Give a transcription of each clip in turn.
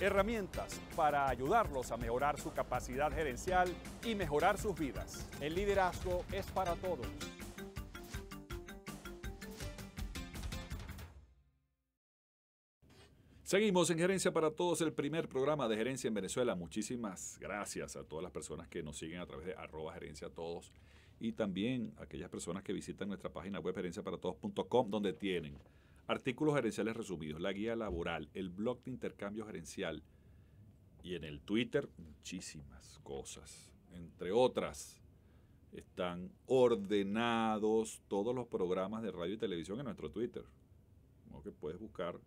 herramientas para ayudarlos a mejorar su capacidad gerencial y mejorar sus vidas. El liderazgo es para todos. Seguimos en Gerencia para Todos, el primer programa de Gerencia en Venezuela. Muchísimas gracias a todas las personas que nos siguen a través de arroba gerencia todos y también a aquellas personas que visitan nuestra página web gerenciaparatodos.com donde tienen Artículos gerenciales resumidos, la guía laboral, el blog de intercambio gerencial y en el Twitter muchísimas cosas. Entre otras, están ordenados todos los programas de radio y televisión en nuestro Twitter. Como que puedes buscar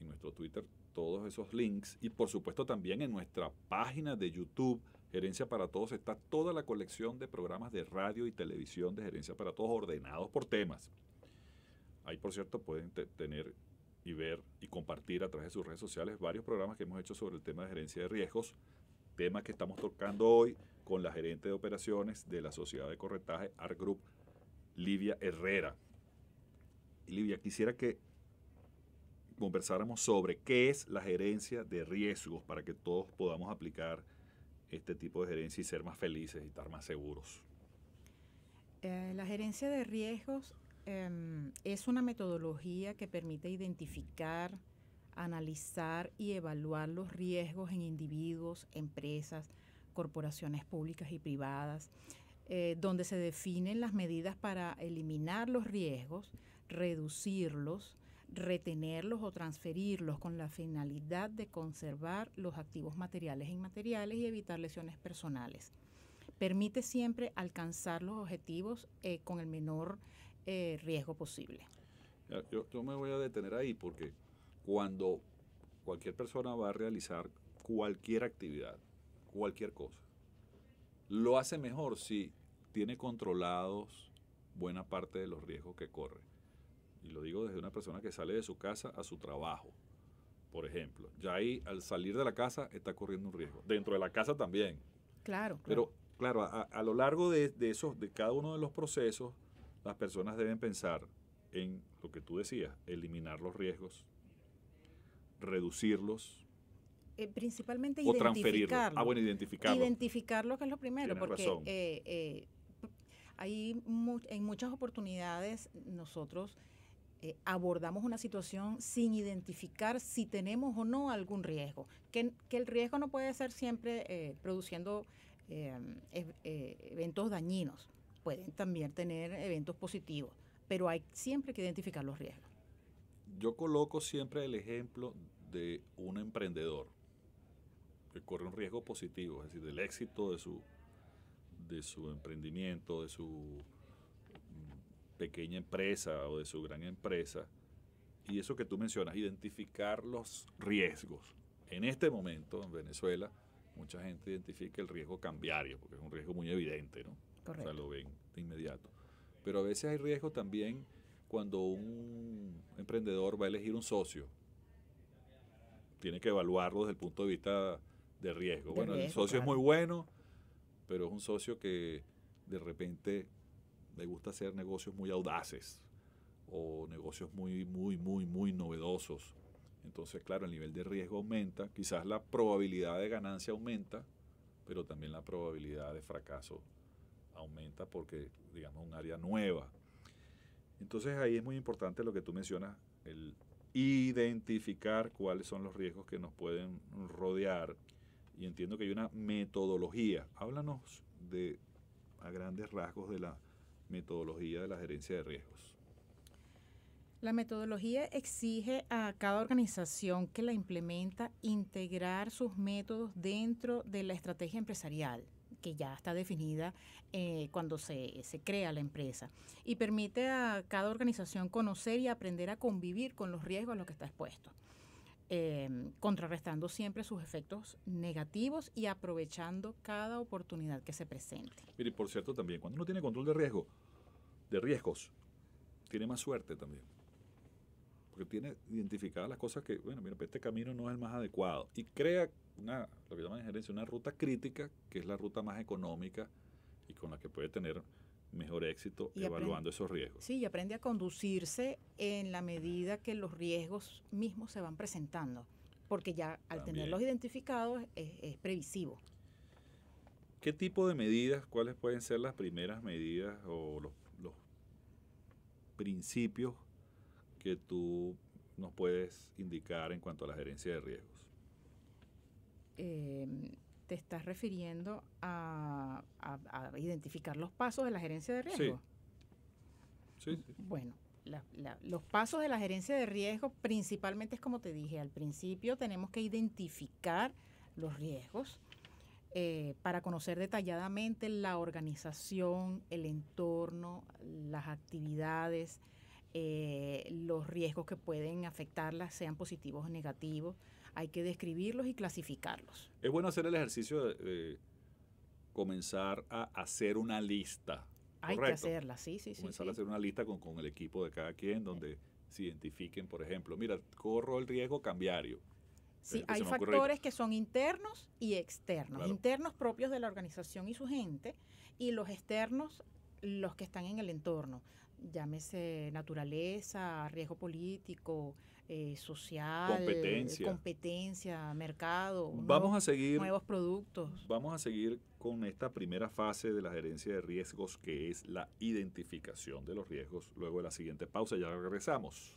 en nuestro Twitter todos esos links y por supuesto también en nuestra página de YouTube Gerencia para Todos está toda la colección de programas de radio y televisión de Gerencia para Todos ordenados por temas. Ahí, por cierto, pueden tener y ver y compartir a través de sus redes sociales varios programas que hemos hecho sobre el tema de gerencia de riesgos, tema que estamos tocando hoy con la gerente de operaciones de la Sociedad de Corretaje Art Group, Livia Herrera. Y Livia, quisiera que conversáramos sobre qué es la gerencia de riesgos para que todos podamos aplicar este tipo de gerencia y ser más felices y estar más seguros. Eh, la gerencia de riesgos Em, es una metodología que permite identificar, analizar y evaluar los riesgos en individuos, empresas, corporaciones públicas y privadas, eh, donde se definen las medidas para eliminar los riesgos, reducirlos, retenerlos o transferirlos con la finalidad de conservar los activos materiales e inmateriales y evitar lesiones personales. Permite siempre alcanzar los objetivos eh, con el menor eh, riesgo posible. Yo, me voy a detener ahí porque cuando cualquier persona va a realizar cualquier actividad, cualquier cosa, lo hace mejor si tiene controlados buena parte de los riesgos que corre. Y lo digo desde una persona que sale de su casa a su trabajo, por ejemplo. Ya ahí al salir de la casa está corriendo un riesgo. Dentro de la casa también. Claro. Pero claro, a, lo largo de, de, esos, de cada uno de los procesos, las personas deben pensar en lo que tú decías, eliminar los riesgos, reducirlos. Eh, principalmente o transferirlos. Ah, bueno, identificarlo. lo que es lo primero, porque eh, eh, hay en muchas oportunidades nosotros abordamos una situación sin identificar si tenemos o no algún riesgo. Que, que el riesgo no puede ser siempre produciendo eventos dañinos pueden también tener eventos positivos, pero hay siempre que identificar los riesgos. Yo coloco siempre el ejemplo de un emprendedor que corre un riesgo positivo, es decir, del éxito de su, de su emprendimiento, de su mm, pequeña empresa o de su gran empresa. Y eso que tú mencionas, identificar los riesgos. En este momento en Venezuela, mucha gente identifica el riesgo cambiario, porque es un riesgo muy evidente, ¿no? lo ven de inmediato. Pero a veces hay riesgo también cuando un emprendedor va a elegir un socio. Tiene que evaluarlo desde el punto de vista de riesgo. bueno, el socio es muy bueno, pero es un socio que de repente le gusta hacer negocios muy audaces o negocios muy, muy, muy, muy novedosos. Entonces, claro, el nivel de riesgo aumenta, quizás la probabilidad de ganancia aumenta, pero también la probabilidad de fracaso aumenta porque, digamos, un área nueva. Entonces ahí es muy importante lo que tú mencionas, el identificar cuáles son los riesgos que nos pueden rodear. Y entiendo que hay una metodología. Háblanos de, a grandes rasgos, de la metodología de la gerencia de riesgos. La metodología exige a cada organización que la implementa integrar sus métodos dentro de la estrategia empresarial que ya está definida eh, cuando se, se, crea la empresa y permite a cada organización conocer y aprender a convivir con los riesgos a los que está expuesto, em, contrarrestando siempre sus efectos negativos y aprovechando cada oportunidad que se presente. Mire, por cierto también, cuando uno tiene control de riesgo, de riesgos, tiene más suerte también. Porque tiene identificadas las cosas que, bueno, mira, pues este camino no es el más adecuado. Y crea una, lo que llaman gerencia una ruta crítica, que es la ruta más económica y con la que puede tener mejor éxito evaluando esos riesgos. Sí, y aprende a conducirse en la medida que los riesgos mismos se van presentando, porque ya al tenerlos identificados es, previsivo. ¿Qué tipo de medidas, cuáles pueden ser las primeras medidas o los principios que tú nos puedes indicar en cuanto a la gerencia de riesgos? eh, te estás refiriendo a, identificar los pasos de la gerencia de riesgo. Sí. Bueno, los pasos de la gerencia de riesgo principalmente es como te dije al principio, tenemos que identificar los riesgos eh, para conocer detalladamente la organización, el entorno, las actividades, eh, los riesgos que pueden afectarlas, sean positivos o negativos hay que describirlos y clasificarlos. Es bueno hacer el ejercicio de, comenzar a hacer una lista. Hay que hacerla, sí, sí, sí. Comenzar a hacer una lista con, con, el equipo de cada quien donde se identifiquen, por ejemplo, mira, corro el riesgo cambiario. Sí, este, hay factores que son internos y externos. Internos propios de la organización y su gente y los externos los que están en el entorno, llámese naturaleza, riesgo político, eh, social, competencia. mercado, vamos nuevos, a seguir, nuevos productos. Vamos a seguir con esta primera fase de la gerencia de riesgos, que es la identificación de los riesgos. Luego de la siguiente pausa ya regresamos